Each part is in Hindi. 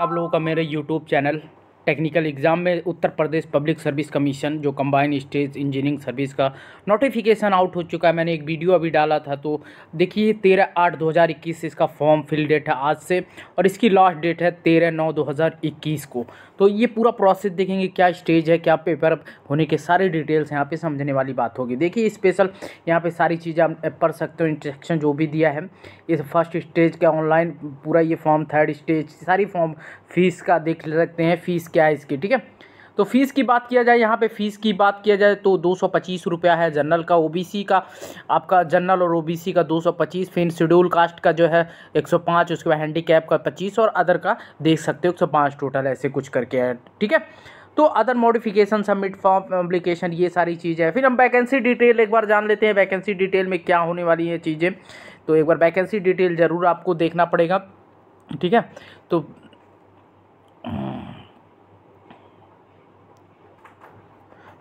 आप लोगों का मेरे YouTube चैनल टेक्निकल एग्ज़ाम में Uttar Pradesh public service commission जो कंबाइन स्टेज इंजीनियरिंग सर्विस का नोटिफिकेशन आउट हो चुका है मैंने एक वीडियो अभी डाला था तो देखिए तेरह आठ दो हज़ार इक्कीस से इसका फॉर्म फिल डेट है आज से और इसकी लास्ट डेट है तेरह नौ दो हज़ार इक्कीस को तो ये पूरा प्रोसेस देखेंगे क्या स्टेज है क्या पेपर होने के सारे डिटेल्स यहाँ पर समझने वाली बात होगी देखिए स्पेशल यहाँ पर सारी चीज़ें आप पढ़ सकते हो इंस्ट्रक्शन जो भी दिया है इस फर्स्ट स्टेज का ऑनलाइन पूरा ये फॉर्म थर्ड स्टेज सारी फॉर्म फीस का देख सकते हैं फीस क्या है इसकी ठीक है तो फीस की बात किया जाए यहाँ पे फीस की बात किया जाए तो दो सौ रुपया है जनरल का ओबीसी का आपका जनरल और ओबीसी का 225 फिर शेड्यूल कास्ट का जो है 105 उसके बाद कैप का 25 और अदर का देख सकते हो 105 टोटल ऐसे कुछ करके है ठीक है तो other modification submit form application ये सारी चीज़ें हैं फिर हम वैकेंसी डिटेल एक बार जान लेते हैं वैकेंसी डिटेल में क्या होने वाली है चीज़ें तो एक बार वैकेंसी डिटेल ज़रूर आपको देखना पड़ेगा ठीक है तो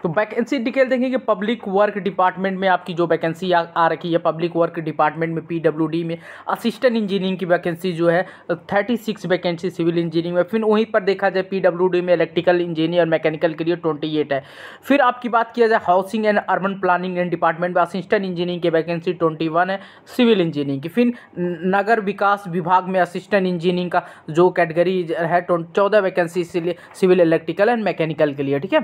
तो वैकेंसी डिटेल देखेंगे पब्लिक वर्क डिपार्टमेंट में आपकी जो वैकेंसी आ, आ रखी है पब्लिक वर्क डिपार्टमेंट में पीडब्ल्यूडी में असिस्टेंट इंजीनियरिंग की वैकेंसी जो है thirty six vacancy civil engineering में फिर वहीं पर देखा जाए पीडब्ल्यूडी में इलेक्ट्रिकल इंजीनियर मैकेनिकल के लिए ट्वेंटी एट है फिर आपकी बात किया जाए housing and urban planning and department में असिस्टेंट इंजीनियरिंग की वैकेंसी ट्वेंटी वन है सिविल इंजीनियरिंग की फिर नगर विकास विभाग में असिस्टेंट इंजीनियरिंग का जो कैटेगरी है चौदह वैकेंसी इसलिए सिविल इलेक्ट्रिकल एंड मैकेनिकल के लिए ठीक है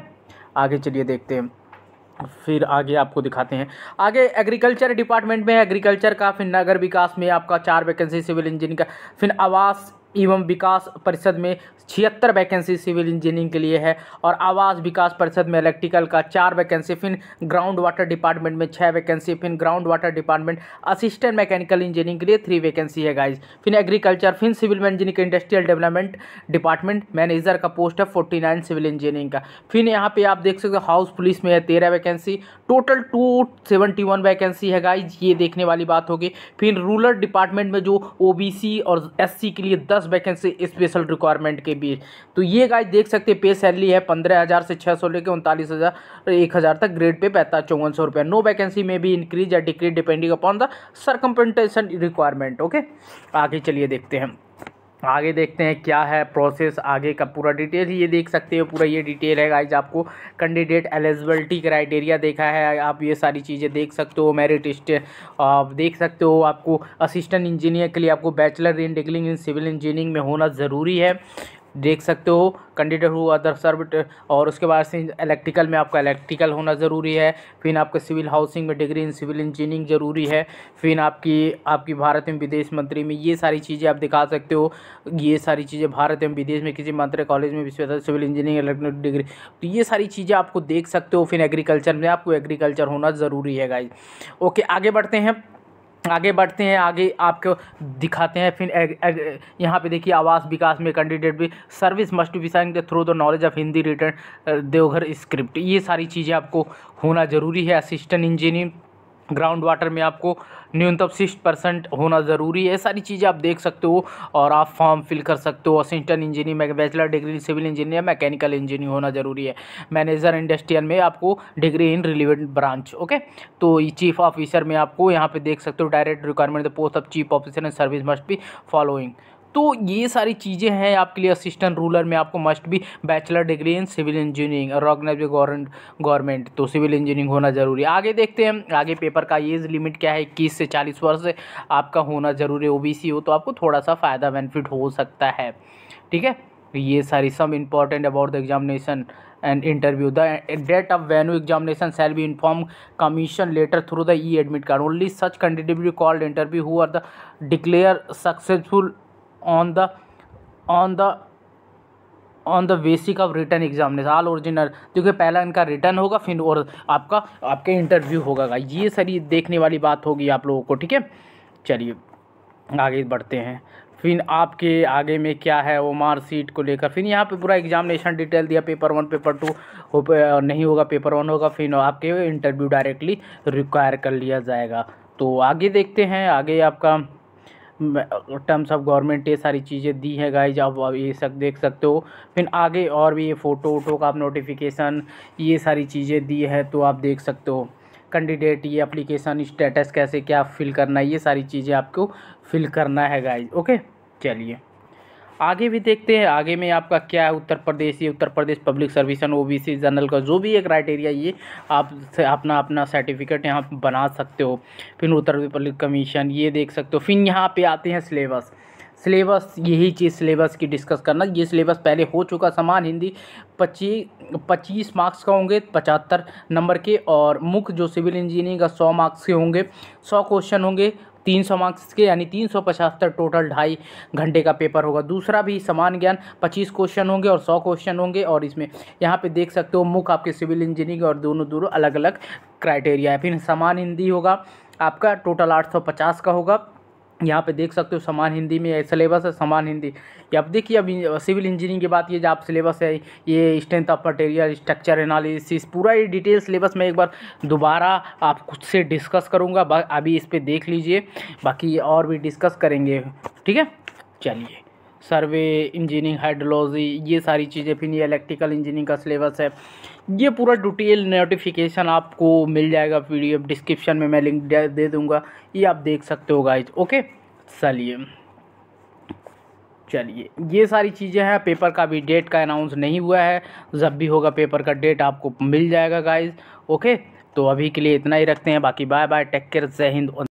आगे चलिए देखते हैं फिर आगे आपको दिखाते हैं आगे एग्रीकल्चर डिपार्टमेंट में एग्रीकल्चर का फिर नगर विकास में आपका चार वैकेंसी सिविल इंजीनियर का फिर आवास एवं विकास परिषद में छिहत्तर वैकेंसी सिविल इंजीनियरिंग के लिए है और आवास विकास परिषद में इलेक्ट्रिकल का चार वैकेंसी फिर ग्राउंड वाटर डिपार्टमेंट में छः वैकेंसी फिर ground water department assistant mechanical engineering के लिए थ्री वैकेंसी है गाइज फिर एग्रीकल्चर फिर civil engineering industrial development department manager का पोस्ट है फोर्टी नाइन सिविल इंजीनियरिंग का फिर यहाँ पर आप देख सकते हो हाउस पुलिस में है तेरह vacancy total two seventy one vacancy है गाइज ये देखने वाली बात होगी फिर रूरल डिपार्टमेंट में जो ओ और एस के लिए दस दस वैकेंसी स्पेशल रिक्वायरमेंट के बीच तो ये गाय देख सकते पे सैलरी है पंद्रह हज़ार से छः सौ लेकर उनतालीस हज़ार एक हज़ार तक ग्रेड पे पैंतालीस चौवन सौ रुपये नो वैकेंसी में भी इंक्रीज या decrease depending upon the circumstances requirement okay आगे चलिए देखते हैं आगे देखते हैं क्या है प्रोसेस आगे का पूरा डिटेल ये देख सकते हो पूरा ये डिटेल है गाइज आपको कैंडिडेट एलिजिबिलिटी क्राइटेरिया देखा है आप ये सारी चीज़ें देख सकते हो मेरिट लिस्ट आप देख सकते हो आपको असिस्टेंट इंजीनियर के लिए आपको bachelor in degree in civil engineering में होना ज़रूरी है देख सकते हो कैंडिडेट हुआ अदर सर्व और उसके बाद से इलेक्ट्रिकल में आपका इलेक्ट्रिकल होना ज़रूरी है फिर आपका सिविल हाउसिंग में डिग्री इन सिविल इंजीनियरिंग ज़रूरी है फिर आपकी आपकी भारत एवं विदेश मंत्री में ये सारी चीज़ें आप दिखा सकते हो ये सारी चीज़ें भारत एवं विदेश में किसी मंत्री कॉलेज में विश्व सिविल इंजीनियरिंग इलेक्ट्रॉनिक डिग्री तो ये सारी चीज़ें आपको देख सकते हो फिर एग्रीकल्चर में आपको एग्रीकल्चर होना ज़रूरी है गाइज ओके आगे बढ़ते हैं आगे बढ़ते हैं आगे आपको दिखाते हैं फिर यहाँ पे देखिए आवास विकास में कैंडिडेट भी service must be sign through the knowledge of Hindi written Devanagari script ये सारी चीज़ें आपको होना ज़रूरी है असिस्टेंट इंजीनियर ग्राउंड वाटर में आपको न्यूनतम सिक्स परसेंट होना ज़रूरी है सारी चीज़ें आप देख सकते हो और आप फॉर्म फिल कर सकते हो assistant engineer bachelor degree civil engineer mechanical engineer होना ज़रूरी है मैनेजर इंडस्ट्रियल में आपको degree in relevant branch okay तो चीफ ऑफिसर में आपको यहाँ पर देख सकते हो direct requirement the post of chief officer and service must be following तो ये सारी चीज़ें हैं आपके लिए असिस्टेंट रूलर में आपको must be bachelor degree in civil engineering और गवर्नमेंट गवर्नमेंट तो सिविल इंजीनियरिंग होना ज़रूरी आगे देखते हैं आगे पेपर का एज लिमिट क्या है इक्कीस से चालीस वर्ष आपका होना ज़रूरी है ओ हो तो आपको थोड़ा सा फ़ायदा बेनिफिट हो सकता है ठीक है ये सारी some important about the examination and interview the date of venue examination shall be inform commission letter through the e admit card only such candidate be called interview who are the declare successful on the on the on the basic of written examination all original क्योंकि पहला इनका रिटर्न होगा फिर और आपका आपके इंटरव्यू होगा ये सारी देखने वाली बात होगी आप लोगों को ठीक है चलिए आगे बढ़ते हैं फिर आपके आगे में क्या है वो मार्कशीट को लेकर फिर यहाँ पे पूरा एग्जामिनेशन डिटेल दिया पेपर वन पेपर टू हो पे नहीं होगा पेपर वन होगा फिर आपके इंटरव्यू डायरेक्टली रिक्वायर कर लिया जाएगा तो आगे देखते हैं आगे आपका टर्म्स ऑफ गवर्नमेंट ये सारी चीज़ें दी है गाइज आप ये सब देख सकते हो फिर आगे और भी ये फ़ोटो वोटो का आप नोटिफिकेशन ये सारी चीज़ें दी है तो आप देख सकते हो कैंडिडेट ये अप्लीकेशन स्टेटस कैसे क्या फ़िल करना है ये सारी चीज़ें आपको फिल करना है गाइज ओके चलिए आगे भी देखते हैं आगे में आपका क्या है उत्तर प्रदेश ये उत्तर प्रदेश पब्लिक सर्विसन ओ बी सी जनरल का जो भी एक क्राइटेरिया ये आप अपना अपना सर्टिफिकेट यहाँ बना सकते हो फिर उत्तर प्रदेश कमीशन ये देख सकते हो फिर यहाँ पे आते हैं सिलेबस सिलेबस यही चीज़ सिलेबस की डिस्कस करना ये सिलेबस पहले हो चुका समान हिंदी पच्चीस पच्चीस मार्क्स का होंगे पचहत्तर नंबर के और मुख्य जो सिविल इंजीनियरिंग का सौ मार्क्स के होंगे सौ क्वेश्चन होंगे तीन सौ मार्क्स के यानी तीन सौ पचहत्तर टोटल ढाई घंटे का पेपर होगा दूसरा भी समान ज्ञान पच्चीस क्वेश्चन होंगे और सौ क्वेश्चन होंगे और इसमें यहाँ पे देख सकते हो मुख्य आपके सिविल इंजीनियरिंग और दोनों दोनों अलग अलग क्राइटेरिया है फिर समान हिंदी होगा आपका टोटल आठ सौ पचास का होगा यहाँ पे देख सकते हो समान हिंदी में सिलेबस है समान हिंदी या अब देखिए अब सिविल इंजीनियरिंग की बात ये जो आप सिलेबस है ये strength of material structure analysis पूरा ये डिटेल सिलेबस मैं एक बार दोबारा आप खुद से डिस्कस करूँगा अभी इस पर देख लीजिए बाकी और भी डिस्कस करेंगे ठीक है चलिए सर्वे इंजीनियरिंग हाइड्रोलॉजी ये सारी चीज़ें फिर ये इलेक्ट्रिकल इंजीनियरिंग का सिलेबस है ये पूरा डिटेल नोटिफिकेशन आपको मिल जाएगा पीडीएफ डिस्क्रिप्शन में मैं लिंक दे दूँगा ये आप देख सकते हो गाइज ओके चलिए चलिए ये सारी चीज़ें हैं पेपर का भी डेट का अनाउंस नहीं हुआ है जब भी होगा पेपर का डेट आपको मिल जाएगा गाइज ओके तो अभी के लिए इतना ही रखते हैं बाकी बाय बाय टेक केयर जय हिंद